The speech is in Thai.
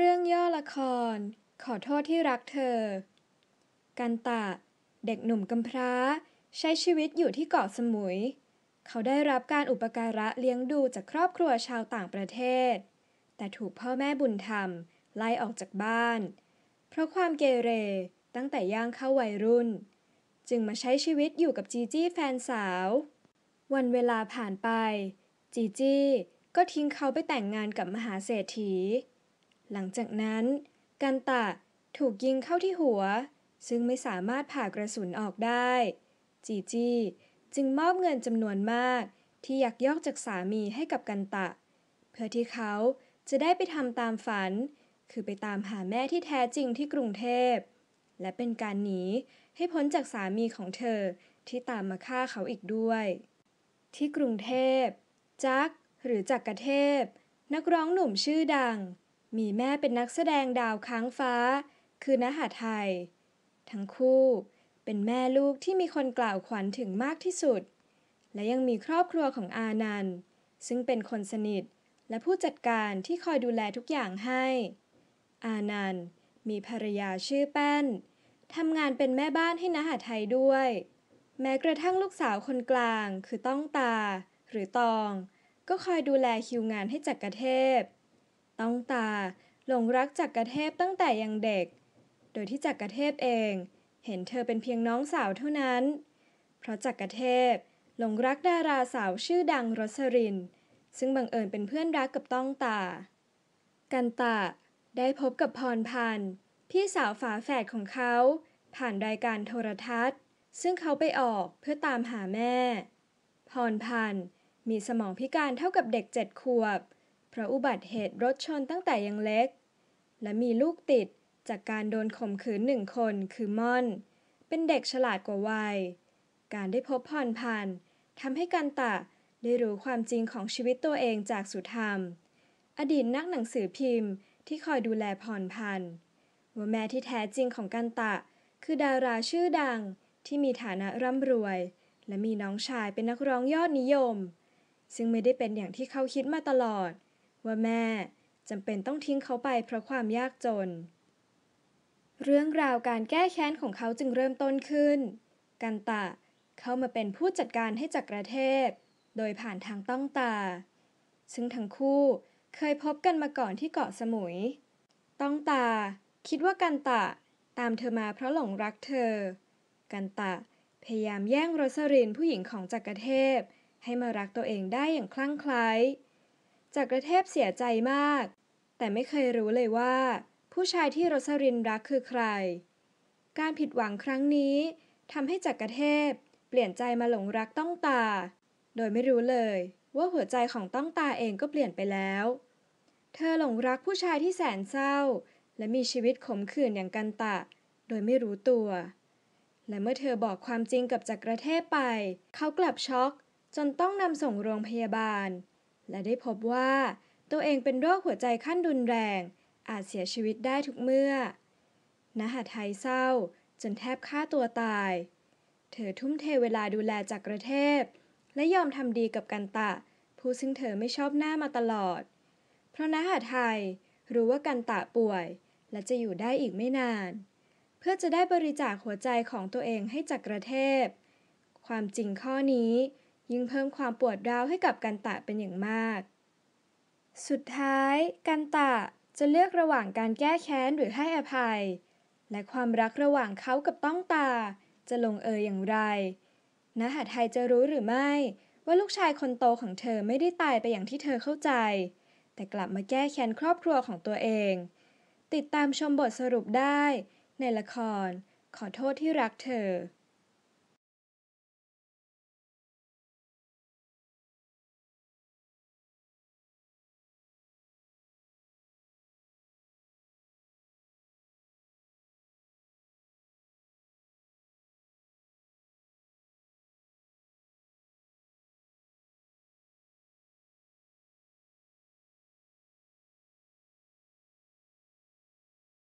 เรื่องย่อละคร ขอโทษที่รักเธอ กันตะ เด็กหนุ่มกำพร้า ใช้ชีวิตอยู่ที่เกาะสมุย เขาได้รับการอุปการะเลี้ยงดูจากครอบครัวชาวต่างประเทศ แต่ถูกพ่อแม่บุญธรรมไล่ออกจากบ้าน เพราะความเกเรตั้งแต่ย่างเข้าวัยรุ่น จึงมาใช้ชีวิตอยู่กับจีจี้แฟนสาว วันเวลาผ่านไป จีจี้ก็ทิ้งเขาไปแต่งงานกับมหาเศรษฐีหลังจากนั้น กันตะถูกยิงเข้าที่หัว ซึ่งไม่สามารถผ่ากระสุนออกได้จีจีจึงมอบเงินจำนวนมาก ที่อยากยอกจากสามีให้กับกันตะ เพื่อที่เขาจะได้ไปทำตามฝัน คือไปตามหาแม่ที่แท้จริงที่กรุงเทพ และเป็นการหนีให้พ้นจากสามีของเธอที่ตามมาฆ่าเขาอีกด้วย ที่กรุงเทพ จักหรือจักกรเทพ นักร้องหนุ่มชื่อดังมีแม่เป็นนักแสดงดาวค้างฟ้า คือนหาไทย ทั้งคู่เป็นแม่ลูกที่มีคนกล่าวขวัญถึงมากที่สุด และยังมีครอบครัวของอานันต์ซึ่งเป็นคนสนิทและผู้จัดการที่คอยดูแลทุกอย่างให้ อานันต์มีภรรยาชื่อแป้นทำงานเป็นแม่บ้านให้นหาไทยด้วย แม้กระทั่งลูกสาวคนกลางคือต้องตา หรือตอง ก็คอยดูแลคิวงานให้จักรเทพต้องตาหลงรักจักรเทพตั้งแต่ยังเด็ก โดยที่จักรเทพเองเห็นเธอเป็นเพียงน้องสาวเท่านั้น เพราะจักรเทพหลงรักดาราสาวชื่อดังรสรินซึ่งบังเอิญเป็นเพื่อนรักกับต้องตา กันตาได้พบกับพรพันธ์พี่สาวฝาแฝดของเขา ผ่านรายการโทรทัศน์ ซึ่งเขาไปออกเพื่อตามหาแม่ พรพันธ์มีสมองพิการเท่ากับเด็กเจ็ดขวบราะอุบัติเหตุรถชนตั้งแต่ยังเล็ก และมีลูกติดจากการโดนข่มขืนหนึ่งคนคือม่อน เป็นเด็กฉลาดกว่าวัย การได้พบพรพันทำให้กันตะได้รู้ความจริงของชีวิตตัวเองจากสุธรรม อดีตนักหนังสือพิมพ์ที่คอยดูแลพรพันว่าแม่ที่แท้จริงของกันตะคือดาราชื่อดังที่มีฐานะร่ำรวย และมีน้องชายเป็นนักร้องยอดนิยม ซึ่งไม่ได้เป็นอย่างที่เขาคิดมาตลอดว่าแม่จำเป็นต้องทิ้งเขาไปเพราะความยากจน เรื่องราวการแก้แค้นของเขาจึงเริ่มต้นขึ้น กันตะเข้ามาเป็นผู้จัดการให้จักรเทพ โดยผ่านทางต้องตา ซึ่งทั้งคู่เคยพบกันมาก่อนที่เกาะสมุย ต้องตา คิดว่ากันตะตามเธอมาเพราะหลงรักเธอ กันตะพยายามแย่งโรสลินผู้หญิงของจักรเทพให้มารักตัวเองได้อย่างคลั่งไคล้จักรเทพเสียใจมาก แต่ไม่เคยรู้เลยว่า ผู้ชายที่รสรินรักคือใคร การผิดหวังครั้งนี้ทำให้จักรเทพเปลี่ยนใจมาหลงรักต้องตา โดยไม่รู้เลยว่าหัวใจของต้องตาเองก็เปลี่ยนไปแล้ว เธอหลงรักผู้ชายที่แสนเศร้า และมีชีวิตขมขื่นอย่างกันตะ โดยไม่รู้ตัว และเมื่อเธอบอกความจริงกับจักรเทพไป เขากลับช็อกจนต้องนำส่งโรงพยาบาลและได้พบว่าตัวเองเป็นโรคหัวใจขั้นรุนแรง อาจเสียชีวิตได้ทุกเมื่อนหาไทยเศร้าจนแทบฆ่าตัวตาย เธอทุ่มเทเวลาดูแลจักรเทพ และยอมทำดีกับกันตะ ผู้ซึ่งเธอไม่ชอบหน้ามาตลอด เพราะนหาไทยรู้ว่ากันตะป่วย และจะอยู่ได้อีกไม่นาน เพื่อจะได้บริจาคหัวใจของตัวเองให้จักรเทพความจริงข้อนี้ยิ่งเพิ่มความปวดร้าวให้กับกันตะเป็นอย่างมาก สุดท้าย กันตะจะเลือกระหว่างการแก้แค้นหรือให้อภัย และความรักระหว่างเขากับต้องตาจะลงเอยอย่างไรนะหาไทยจะรู้หรือไม่ ว่าลูกชายคนโตของเธอไม่ได้ตายไปอย่างที่เธอเข้าใจ แต่กลับมาแก้แค้นครอบครัวของตัวเอง ติดตามชมบทสรุปได้ ในละครขอโทษที่รักเธอ